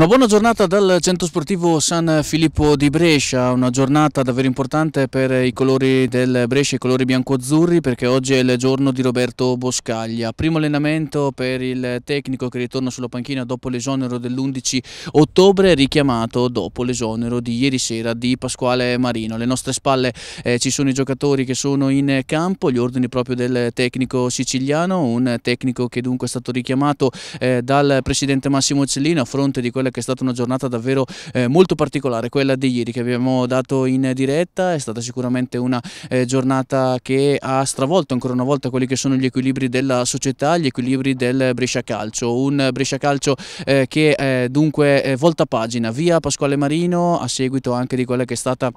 Una buona giornata dal centro sportivo San Filippo di Brescia, una giornata davvero importante per i colori del Brescia, i colori bianco-azzurri perché oggi è il giorno di Roberto Boscaglia. Primo allenamento per il tecnico che ritorna sulla panchina dopo l'esonero dell'11 ottobre, richiamato dopo l'esonero di ieri sera di Pasquale Marino. Alle nostre spalle eh, ci sono i giocatori che sono in campo, gli ordini proprio del tecnico siciliano, un tecnico che dunque è stato richiamato eh, dal presidente Massimo Cellino a fronte di quella quella che è stata una giornata davvero eh, molto particolare, quella di ieri che abbiamo dato in diretta, è stata sicuramente una eh, giornata che ha stravolto ancora una volta quelli che sono gli equilibri della società, gli equilibri del Brescia Calcio, un Brescia Calcio eh, che eh, dunque eh, volta pagina via Pasquale Marino a seguito anche di quella che è stata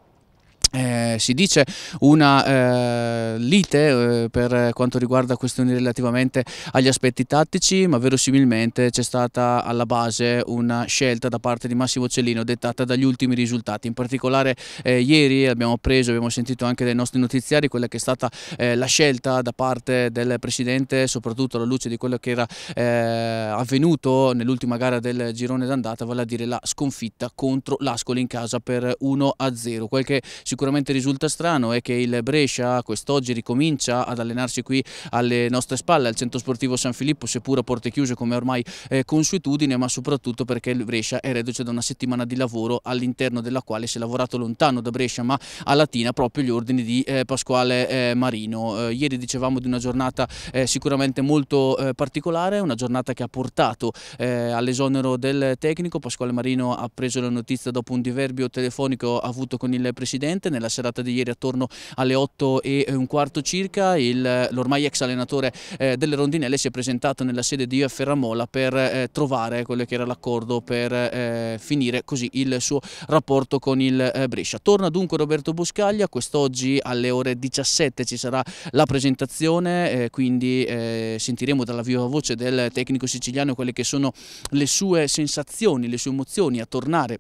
eh, si dice una eh, lite eh, per quanto riguarda questioni relativamente agli aspetti tattici, ma verosimilmente c'è stata alla base una scelta da parte di Massimo Cellino dettata dagli ultimi risultati. In particolare eh, ieri abbiamo preso, abbiamo sentito anche dai nostri notiziari quella che è stata eh, la scelta da parte del Presidente, soprattutto alla luce di quello che era eh, avvenuto nell'ultima gara del girone d'andata, vale a dire la sconfitta contro l'Ascoli in casa per 1-0, quel che sicuramente sicuramente risulta strano è che il Brescia quest'oggi ricomincia ad allenarsi qui alle nostre spalle, al centro sportivo San Filippo, seppur a porte chiuse come ormai eh, consuetudine, ma soprattutto perché il Brescia è reduce da una settimana di lavoro all'interno della quale si è lavorato lontano da Brescia ma a Latina proprio gli ordini di eh, Pasquale eh, Marino. Eh, ieri dicevamo di una giornata eh, sicuramente molto eh, particolare, una giornata che ha portato all'esonero del tecnico, Pasquale Marino ha preso la notizia dopo un diverbio telefonico avuto con il Presidente, nella serata di ieri attorno alle 8 e un quarto circa l'ormai ex allenatore eh, delle rondinelle si è presentato nella sede di Ferramola per eh, trovare quello che era l'accordo per eh, finire così il suo rapporto con il eh, Brescia. Torna dunque Roberto Buscaglia, quest'oggi alle ore 17 ci sarà la presentazione, eh, quindi eh, sentiremo dalla viva voce del tecnico siciliano quelle che sono le sue sensazioni, le sue emozioni a tornare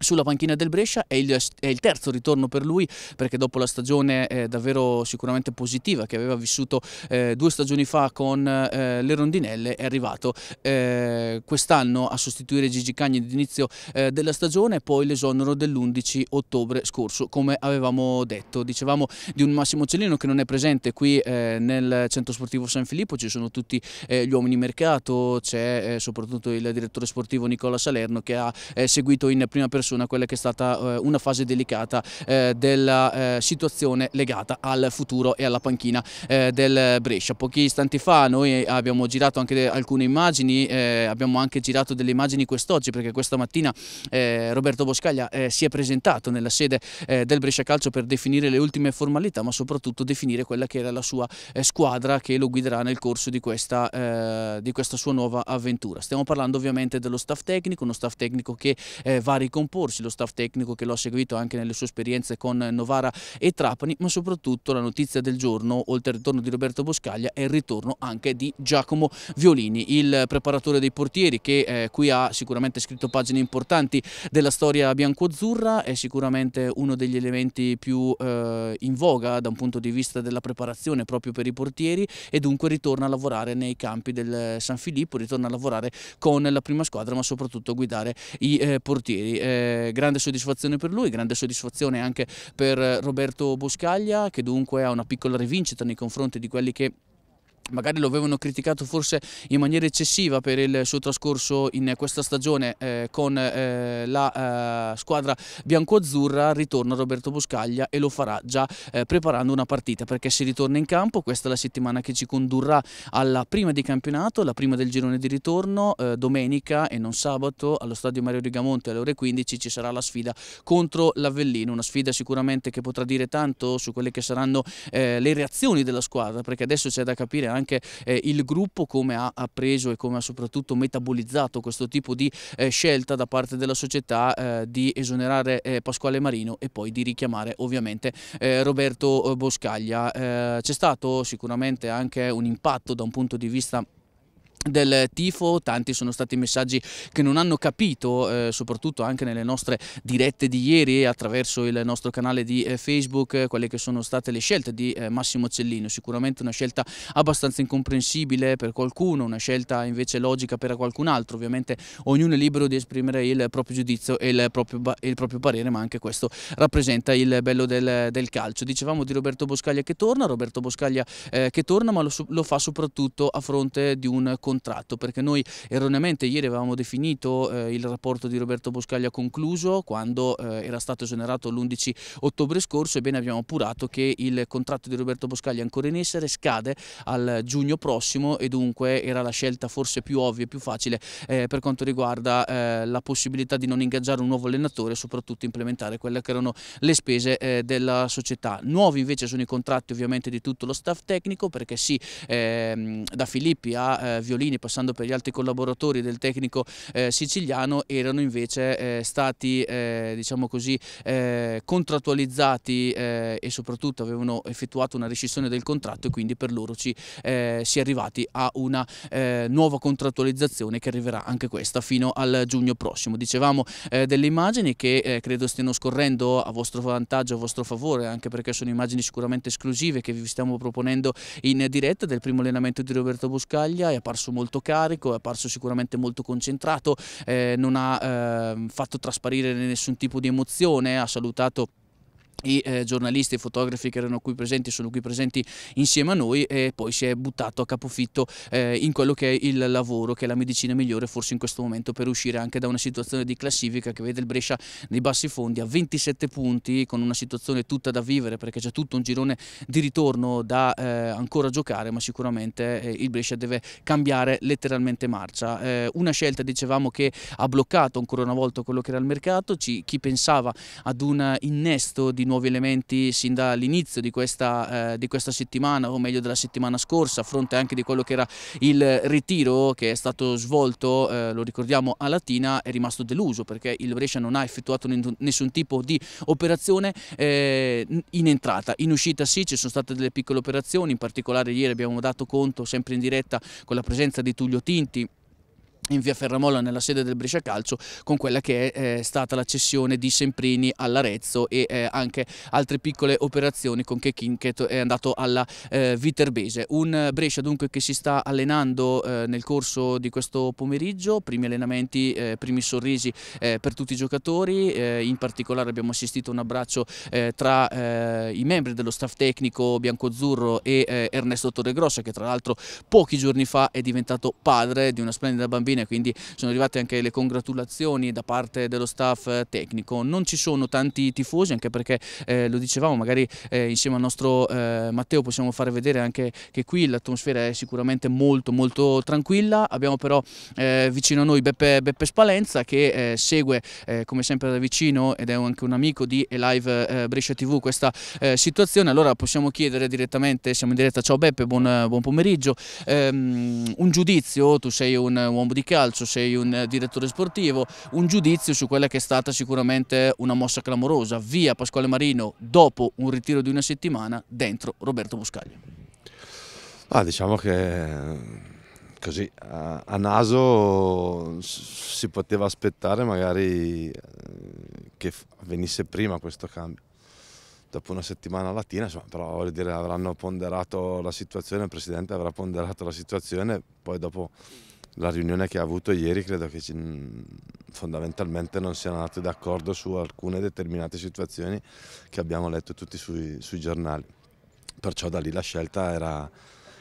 sulla panchina del Brescia è il, è il, terzo ritorno per lui perché dopo la stagione eh, davvero sicuramente positiva che aveva vissuto eh, due stagioni fa con eh, le rondinelle è arrivato eh, quest'anno a sostituire Gigi Cagni all'inizio eh, della stagione e poi l'esonero dell'11 ottobre scorso come avevamo detto dicevamo di un Massimo Cellino che non è presente qui eh, nel centro sportivo San Filippo ci sono tutti gli uomini mercato c'è soprattutto il direttore sportivo Nicola Salerno che ha seguito in prima persona persona quella che è stata eh, una fase delicata eh, della eh, situazione legata al futuro e alla panchina del Brescia. Pochi istanti fa noi abbiamo girato anche alcune immagini, abbiamo anche girato delle immagini quest'oggi perché questa mattina Roberto Boscaglia si è presentato nella sede del Brescia Calcio per definire le ultime formalità ma soprattutto definire quella che era la sua squadra che lo guiderà nel corso di questa, di questa sua nuova avventura. Stiamo parlando ovviamente dello staff tecnico, uno staff tecnico che va ricomposto opporsi lo staff tecnico che lo ha seguito anche nelle sue esperienze con Novara e Trapani, ma soprattutto la notizia del giorno, oltre al ritorno di Roberto Boscaglia, è il ritorno anche di Giacomo Violini, il preparatore dei portieri che eh, qui ha sicuramente scritto pagine importanti della storia bianco-azzurra, è sicuramente uno degli elementi più eh, in voga da un punto di vista della preparazione proprio per i portieri e dunque ritorna a lavorare nei campi del San Filippo, ritorna a lavorare con la prima squadra ma soprattutto a guidare i eh, portieri. Eh, grande soddisfazione per lui, grande soddisfazione anche per eh, Roberto Boscaglia che dunque ha una piccola rivincita nei confronti di quelli che magari lo avevano criticato forse in maniera eccessiva per il suo trascorso in questa stagione eh, con eh, la eh, squadra bianco-azzurra, ritorna Roberto Boscaglia e lo farà già eh, preparando una partita perché si ritorna in campo, questa è la settimana che ci condurrà alla prima di campionato, la prima del girone di ritorno, eh, domenica e non sabato allo stadio Mario Rigamonte alle ore 15 ci sarà la sfida contro l'Avellino, una sfida sicuramente che potrà dire tanto su quelle che saranno eh, le reazioni della squadra perché adesso c'è da capire anche anche eh, il gruppo come ha appreso e come ha soprattutto metabolizzato questo tipo di eh, scelta da parte della società eh, di esonerare eh, Pasquale Marino e poi di richiamare ovviamente eh, Roberto Boscaglia. C'è stato sicuramente anche un impatto da un punto di vista del tifo, tanti sono stati i messaggi che non hanno capito, eh, soprattutto anche nelle nostre dirette di ieri attraverso il nostro canale di eh, Facebook, quelle che sono state le scelte di eh, Massimo Cellino, sicuramente una scelta abbastanza incomprensibile per qualcuno, una scelta invece logica per qualcun altro, ovviamente ognuno è libero di esprimere il proprio giudizio e il proprio, il proprio parere, ma anche questo rappresenta il bello del, del, calcio. Dicevamo di Roberto Boscaglia che torna, Roberto Boscaglia eh, che torna, ma lo, lo fa soprattutto a fronte di un contratto, perché noi erroneamente ieri avevamo definito eh, il rapporto di Roberto Boscaglia concluso quando eh, era stato esonerato l'11 ottobre scorso, ebbene abbiamo appurato che il contratto di Roberto Boscaglia ancora in essere scade al giugno prossimo e dunque era la scelta forse più ovvia e più facile eh, per quanto riguarda eh, la possibilità di non ingaggiare un nuovo allenatore e soprattutto implementare quelle che erano le spese eh, della società. Nuovi invece sono i contratti ovviamente di tutto lo staff tecnico perché sì, ehm, da Filippi a eh, Violino Fagiolini, passando per gli altri collaboratori del tecnico eh, siciliano, erano invece eh, stati eh, diciamo così, eh, contrattualizzati eh, e soprattutto avevano effettuato una rescissione del contratto e quindi per loro ci, si è arrivati a una nuova contrattualizzazione che arriverà anche questa fino al giugno prossimo. Dicevamo delle immagini che credo stiano scorrendo a vostro vantaggio, a vostro favore, anche perché sono immagini sicuramente esclusive che vi stiamo proponendo in diretta del primo allenamento di Roberto Buscaglia, è apparso apparso molto carico, è apparso sicuramente molto concentrato, eh, non ha eh, fatto trasparire nessun tipo di emozione, ha salutato i eh, giornalisti e fotografi che erano qui presenti sono qui presenti insieme a noi e poi si è buttato a capofitto eh, in quello che è il lavoro che è la medicina migliore forse in questo momento per uscire anche da una situazione di classifica che vede il Brescia nei bassi fondi a 27 punti con una situazione tutta da vivere perché c'è tutto un girone di ritorno da eh, ancora giocare ma sicuramente eh, il Brescia deve cambiare letteralmente marcia eh, una scelta dicevamo che ha bloccato ancora una volta quello che era il mercato Ci, chi pensava ad un innesto di nuovi elementi sin dall'inizio di, questa, eh, di questa settimana o meglio della settimana scorsa a fronte anche di quello che era il ritiro che è stato svolto, eh, lo ricordiamo, a Latina è rimasto deluso perché il Brescia non ha effettuato nessun tipo di operazione eh, in entrata, in uscita sì ci sono state delle piccole operazioni, in particolare ieri abbiamo dato conto sempre in diretta con la presenza di Tullio Tinti in via Ferramola nella sede del Brescia Calcio con quella che è eh, stata la cessione di Semprini all'Arezzo e eh, anche altre piccole operazioni con che Kinket è andato alla eh, Viterbese. Un Brescia dunque che si sta allenando nel corso di questo pomeriggio, primi allenamenti, primi sorrisi per tutti i giocatori, in particolare abbiamo assistito a un abbraccio tra i membri dello staff tecnico Biancozzurro e Ernesto Torregrossa che tra l'altro pochi giorni fa è diventato padre di una splendida bambina fine, quindi sono arrivate anche le congratulazioni da parte dello staff eh, tecnico. Non ci sono tanti tifosi, anche perché eh, lo dicevamo, magari eh, insieme al nostro eh, Matteo possiamo fare vedere anche che qui l'atmosfera è sicuramente molto molto tranquilla. Abbiamo però eh, vicino a noi Beppe, Beppe Spalenza che eh, segue come sempre da vicino ed è anche un amico di Live Brescia TV questa situazione. Allora possiamo chiedere direttamente, siamo in diretta, ciao Beppe, buon, buon pomeriggio, um, un giudizio, tu sei un uomo di calcio, sei un eh, direttore sportivo, un giudizio su quella che è stata sicuramente una mossa clamorosa, via Pasquale Marino dopo un ritiro di una settimana, dentro Roberto Buscaglia. Ah, diciamo che eh, così a, naso si poteva aspettare magari eh, che venisse prima questo cambio dopo una settimana latina insomma, però voglio dire avranno ponderato la situazione il presidente avrà ponderato la situazione poi dopo la riunione che ha avuto ieri credo che fondamentalmente non siano andati d'accordo su alcune determinate situazioni che abbiamo letto tutti sui, sui giornali. Perciò da lì la scelta era,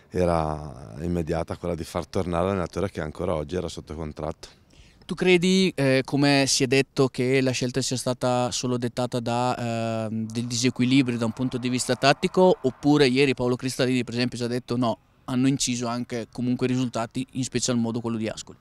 era immediata, quella di far tornare l'allenatore che ancora oggi era sotto contratto. Tu credi, eh, come si è detto, che la scelta sia stata solo dettata da eh, del disequilibrio da un punto di vista tattico oppure ieri Paolo Cristalini per esempio ci ha detto no, hanno inciso anche comunque i risultati, in special modo quello di Ascoli.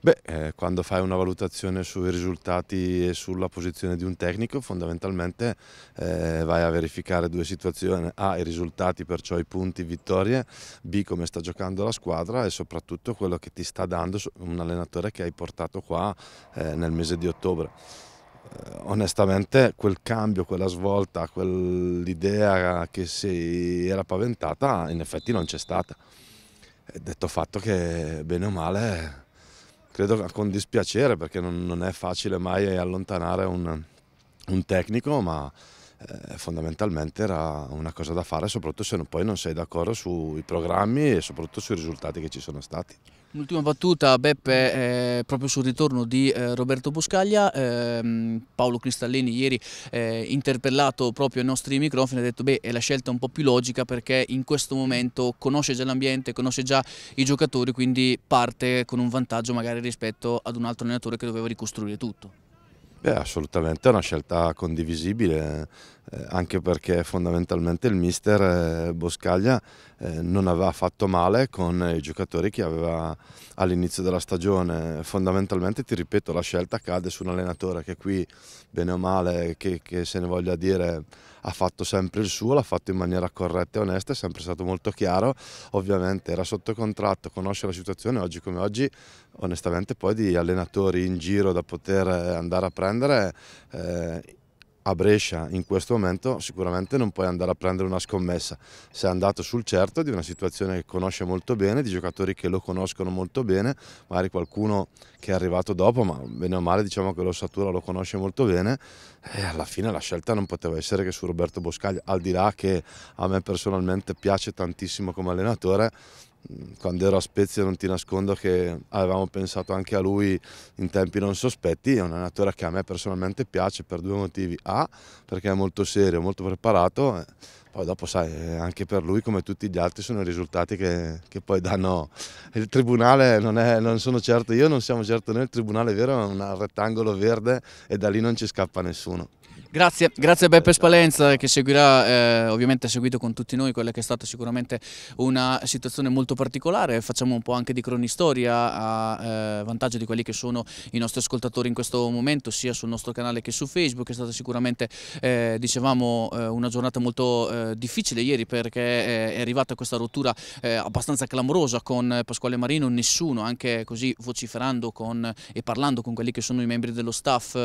Beh, eh, quando fai una valutazione sui risultati e sulla posizione di un tecnico, fondamentalmente eh, vai a verificare due situazioni, A, i risultati, perciò i punti, vittorie, B, come sta giocando la squadra e soprattutto quello che ti sta dando un allenatore che hai portato qua eh, nel mese di ottobre. Eh, onestamente quel cambio, quella svolta, quell'idea che si era paventata in effetti non c'è stata. Eh, detto fatto che bene o male, credo con dispiacere perché non, non è facile mai allontanare un, un tecnico, ma eh, fondamentalmente era una cosa da fare, soprattutto se non, poi non sei d'accordo sui programmi e soprattutto sui risultati che ci sono stati. Un'ultima battuta, Beppe, eh, proprio sul ritorno di eh, Roberto Buscaglia, ehm, Paolo Cristallini ieri eh, interpellato proprio ai nostri microfoni ha detto beh è la scelta un po' più logica perché in questo momento conosce già l'ambiente, conosce già i giocatori quindi parte con un vantaggio magari rispetto ad un altro allenatore che doveva ricostruire tutto. Beh, assolutamente è una scelta condivisibile, eh, anche perché fondamentalmente il mister eh, Boscaglia eh, non aveva fatto male con i giocatori che aveva all'inizio della stagione. Fondamentalmente, ti ripeto, la scelta cade su un allenatore che qui, bene o male, che, che se ne voglia dire, ha fatto sempre il suo, l'ha fatto in maniera corretta e onesta, è sempre stato molto chiaro. Ovviamente era sotto contratto, conosce la situazione, oggi come oggi, onestamente poi di allenatori in giro da poter andare a prendere... Eh, a Brescia in questo momento sicuramente non puoi andare a prendere una scommessa, sei andato sul certo di una situazione che conosce molto bene, di giocatori che lo conoscono molto bene, magari qualcuno che è arrivato dopo, ma bene o male diciamo che l'ossatura lo conosce molto bene, e alla fine la scelta non poteva essere che su Roberto Boscaglia, al di là che a me personalmente piace tantissimo come allenatore, quando ero a Spezia non ti nascondo che avevamo pensato anche a lui in tempi non sospetti, è un allenatore che a me personalmente piace per due motivi, A perché è molto serio, molto preparato, eh, poi dopo sai anche per lui come tutti gli altri sono i risultati che, che poi danno, il tribunale non, è, non, sono certo io, non siamo certo noi, il tribunale è vero è un rettangolo verde e da lì non ci scappa nessuno. Grazie, grazie a Beppe Spalenza che seguirà, eh, ovviamente ha seguito con tutti noi quella che è stata sicuramente una situazione molto particolare, facciamo un po' anche di cronistoria a eh, vantaggio di quelli che sono i nostri ascoltatori in questo momento sia sul nostro canale che su Facebook, è stata sicuramente eh, dicevamo eh, una giornata molto eh, difficile ieri perché eh, è arrivata questa rottura abbastanza clamorosa con Pasquale Marino, nessuno anche così vociferando con, e parlando con quelli che sono i membri dello staff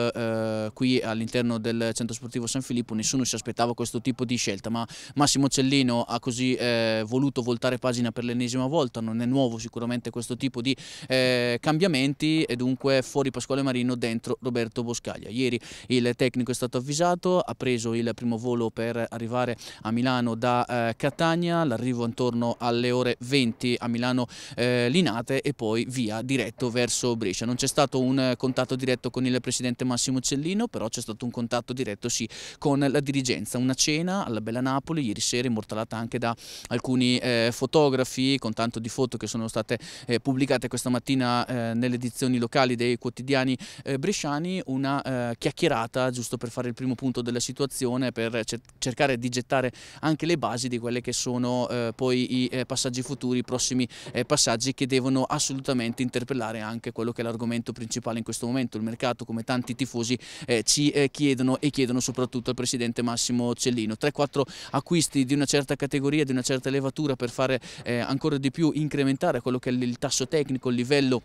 qui all'interno del Centro Sportivo San Filippo, nessuno si aspettava questo tipo di scelta, ma Massimo Cellino ha così eh, voluto voltare pagina per l'ennesima volta, non è nuovo sicuramente questo tipo di eh, cambiamenti e dunque fuori Pasquale Marino, dentro Roberto Boscaglia. Ieri il tecnico è stato avvisato, ha preso il primo volo per arrivare a Milano da eh, Catania, l'arrivo intorno alle ore 20 a Milano eh, Linate e poi via diretto verso Brescia. Non c'è stato un contatto diretto con il presidente Massimo Cellino, però c'è stato un contatto contatto diretto sì, con la dirigenza. Una cena alla Bella Napoli ieri sera immortalata anche da alcuni eh, fotografi con tanto di foto che sono state eh, pubblicate questa mattina eh, nelle edizioni locali dei quotidiani eh, bresciani, una eh, chiacchierata giusto per fare il primo punto della situazione, per cercare di gettare anche le basi di quelle che sono eh, poi i passaggi futuri, i prossimi passaggi che devono assolutamente interpellare anche quello che è l'argomento principale in questo momento, il mercato come tanti tifosi ci chiedono e chiedono soprattutto al presidente Massimo Cellino. 3-4 acquisti di una certa categoria, di una certa levatura per fare eh, ancora di più incrementare quello che è il tasso tecnico, il livello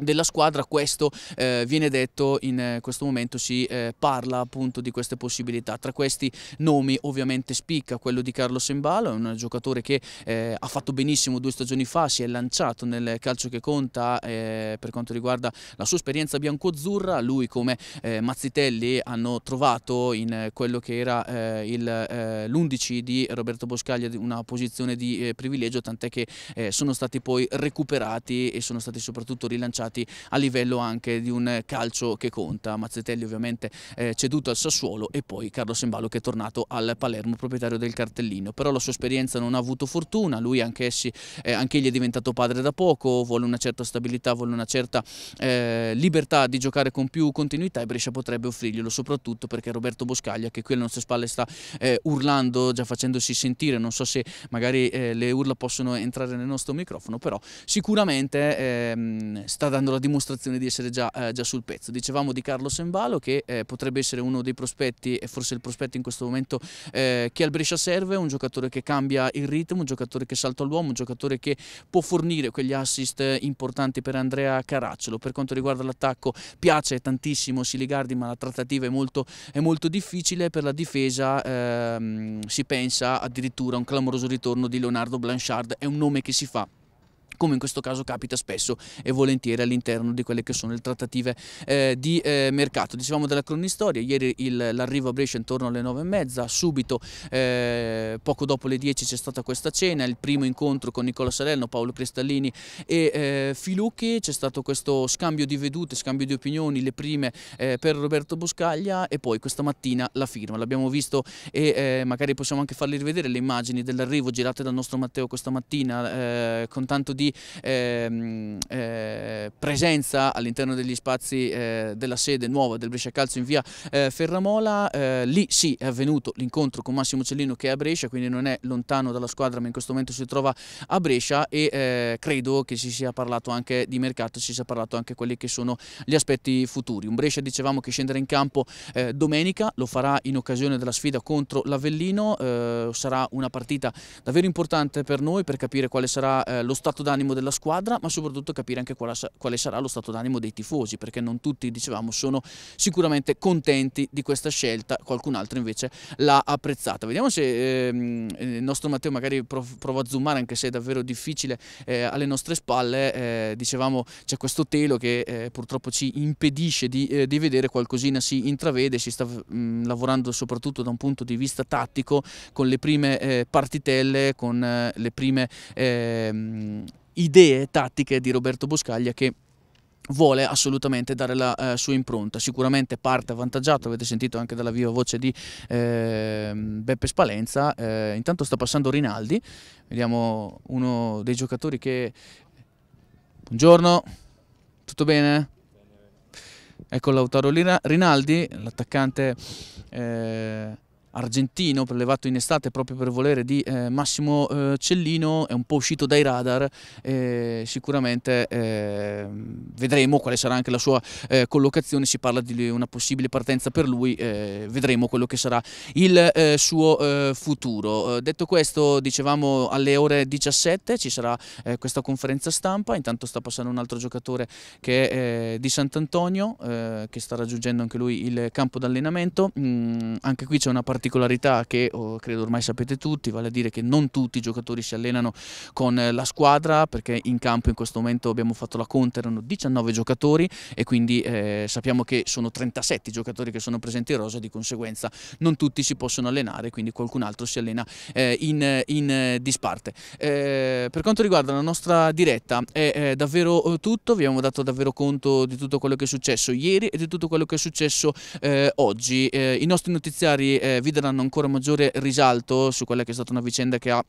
della squadra, questo eh, viene detto in eh, questo momento, si eh, parla appunto di queste possibilità. Tra questi nomi ovviamente spicca quello di Carlo Sembalo, un giocatore che eh, ha fatto benissimo due stagioni fa, si è lanciato nel calcio che conta eh, per quanto riguarda la sua esperienza bianco-azzurra lui come Mazzitelli hanno trovato in quello che era l'11 di Roberto Boscaglia una posizione di privilegio, tant'è che sono stati poi recuperati e sono stati soprattutto rilanciati risultati a livello anche di un calcio che conta. Mazzetelli ovviamente eh, ceduto al Sassuolo e poi Carlo Sembalo che è tornato al Palermo, proprietario del cartellino. Però la sua esperienza non ha avuto fortuna, lui eh, anche, essi, eh, egli è diventato padre da poco, vuole una certa stabilità, vuole una certa eh, libertà di giocare con più continuità e Brescia potrebbe offrirglielo, soprattutto perché Roberto Boscaglia che qui alle nostre spalle sta eh, urlando, già facendosi sentire, non so se magari eh, le urla possono entrare nel nostro microfono, però sicuramente ehm, sta dando la dimostrazione di essere già, eh, già sul pezzo. Dicevamo di Carlo Sembalo che eh, potrebbe essere uno dei prospetti e forse il prospetto in questo momento eh, che al Brescia serve, un giocatore che cambia il ritmo, un giocatore che salta all'uomo, un giocatore che può fornire quegli assist eh, importanti per Andrea Caracciolo. Per quanto riguarda l'attacco piace tantissimo Siligardi ma la trattativa è molto, è molto difficile, per la difesa ehm, si pensa addirittura a un clamoroso ritorno di Leonardo Blanchard, è un nome che si fa come in questo caso capita spesso e volentieri all'interno di quelle che sono le trattative eh, di eh, mercato. Dicevamo della cronistoria, ieri l'arrivo a Brescia intorno alle 9.30, subito eh, poco dopo le 10 c'è stata questa cena, il primo incontro con Nicola Salerno, Paolo Cristallini e eh, Filucchi, c'è stato questo scambio di vedute, scambio di opinioni, le prime eh, per Roberto Boscaglia e poi questa mattina la firma, l'abbiamo visto e eh, magari possiamo anche farli rivedere le immagini dell'arrivo girate dal nostro Matteo questa mattina con tanto di ehm, eh, presenza all'interno degli spazi eh, della sede nuova del Brescia Calcio in via eh, Ferramola, eh, lì sì è avvenuto l'incontro con Massimo Cellino che è a Brescia, quindi non è lontano dalla squadra ma in questo momento si trova a Brescia e eh, credo che si sia parlato anche di mercato, si sia parlato anche di quelli che sono gli aspetti futuri. Un Brescia dicevamo che scenderà in campo eh, domenica, lo farà in occasione della sfida contro l'Avellino, sarà una partita davvero importante per noi per capire quale sarà lo stato d'animo d'animo della squadra, ma soprattutto capire anche quale sarà lo stato d'animo dei tifosi, perché non tutti, dicevamo, sono sicuramente contenti di questa scelta, qualcun altro invece l'ha apprezzata. Vediamo se ehm, il nostro Matteo magari prov prova a zoomare, anche se è davvero difficile, eh, alle nostre spalle, eh, dicevamo, c'è questo telo che eh, purtroppo ci impedisce di, eh, di, vedere qualcosina, si intravede, si sta mh, mm, lavorando soprattutto da un punto di vista tattico con le prime eh, partitelle, con eh, le prime ehm, idee tattiche di Roberto Boscaglia che vuole assolutamente dare la eh, sua impronta. Sicuramente parte avvantaggiato, avete sentito anche dalla viva voce di eh, Beppe Spalenza. Eh, intanto sta passando Rinaldi, vediamo uno dei giocatori che... Buongiorno, tutto bene? Ecco Lautaro Rinaldi, l'attaccante... Eh, argentino prelevato in estate proprio per volere di eh, Massimo eh, Cellino è un po' uscito dai radar eh, sicuramente ehm, vedremo quale sarà anche la sua eh, collocazione si parla di una possibile partenza per lui eh, vedremo quello che sarà il eh, suo futuro detto questo dicevamo alle ore 17 ci sarà questa conferenza stampa intanto sta passando un altro giocatore che è di Sant'Antonio che sta raggiungendo anche lui il campo d'allenamento mm, anche qui c'è una partita particolarità che oh, credo ormai sapete tutti, vale a dire che non tutti i giocatori si allenano con eh, la squadra perché in campo in questo momento abbiamo fatto la conta, erano 19 giocatori e quindi eh, sappiamo che sono 37 i giocatori che sono presenti in rosa di conseguenza non tutti si possono allenare, quindi qualcun altro si allena eh, in, in, eh, disparte. Eh, per quanto riguarda la nostra diretta è, è davvero eh, tutto, vi abbiamo dato davvero conto di tutto quello che è successo ieri e di tutto quello che è successo oggi. I nostri notiziari vi condivideranno ancora maggiore risalto su quella che è stata una vicenda che ha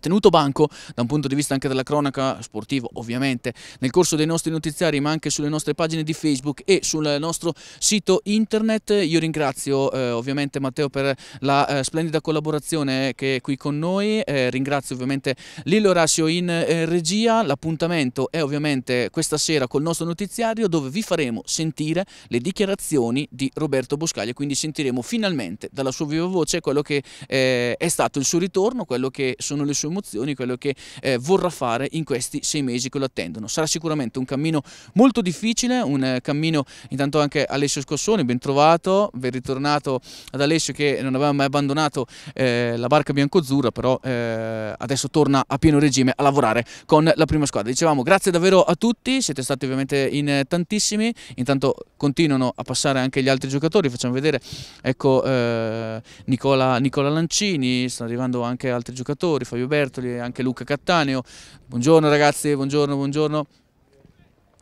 Tenuto banco, da un punto di vista anche della cronaca sportiva ovviamente, nel corso dei nostri notiziari ma anche sulle nostre pagine di Facebook e sul nostro sito internet, io ringrazio eh, ovviamente Matteo per la eh, splendida collaborazione che è qui con noi, eh, ringrazio ovviamente Lillo Rasio in eh, regia, l'appuntamento è ovviamente questa sera col nostro notiziario dove vi faremo sentire le dichiarazioni di Roberto Boscaglia, quindi sentiremo finalmente dalla sua viva voce quello che eh, è stato il suo ritorno, quello che sono le sue sue emozioni, quello che eh, vorrà fare in questi sei mesi che lo attendono. Sarà sicuramente un cammino molto difficile, un eh, cammino intanto anche Alessio Scossoni, ben trovato, ben ritornato ad Alessio che non aveva mai abbandonato eh, la barca biancozzurra, però eh, adesso torna a pieno regime a lavorare con la prima squadra. Dicevamo grazie davvero a tutti, siete stati ovviamente in tantissimi, intanto continuano a passare anche gli altri giocatori, facciamo vedere ecco, eh, Nicola, Nicola Lancini, stanno arrivando anche altri giocatori, Fabio Bertoli e anche Luca Cattaneo. Buongiorno ragazzi, buongiorno, buongiorno.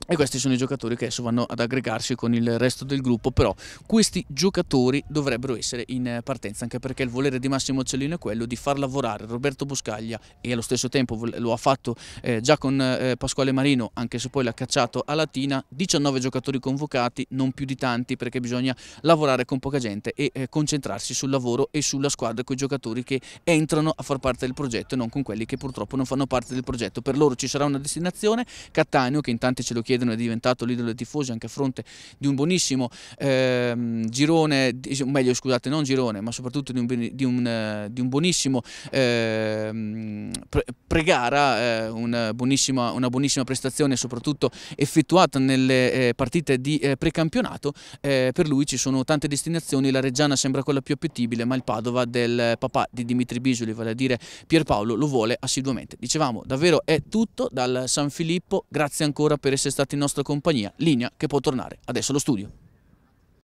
E questi sono i giocatori che adesso vanno ad aggregarsi con il resto del gruppo, però questi giocatori dovrebbero essere in partenza, anche perché il volere di Massimo Cellino è quello di far lavorare Roberto Buscaglia e allo stesso tempo lo ha fatto eh, già con eh, Pasquale Marino, anche se poi l'ha cacciato a Latina, 19 giocatori convocati, non più di tanti perché bisogna lavorare con poca gente e eh, concentrarsi sul lavoro e sulla squadra con i giocatori che entrano a far parte del progetto e non con quelli che purtroppo non fanno parte del progetto. Per loro ci sarà una destinazione, Cattaneo che in tanti ce lo chiede chiedono è diventato l'idolo dei tifosi anche a fronte di un buonissimo ehm, girone, di, meglio scusate non girone ma soprattutto di un, di un, eh, di un buonissimo ehm, pre, pregara, eh, una, buonissima, una, buonissima, prestazione soprattutto effettuata nelle eh, partite di eh, precampionato, eh, per lui ci sono tante destinazioni, la Reggiana sembra quella più appetibile ma il Padova del papà di Dimitri Bisoli, vale a dire Pierpaolo, lo vuole assiduamente. Dicevamo davvero è tutto dal San Filippo, grazie ancora per essere stati stato in nostra compagnia, linea che può tornare adesso allo studio.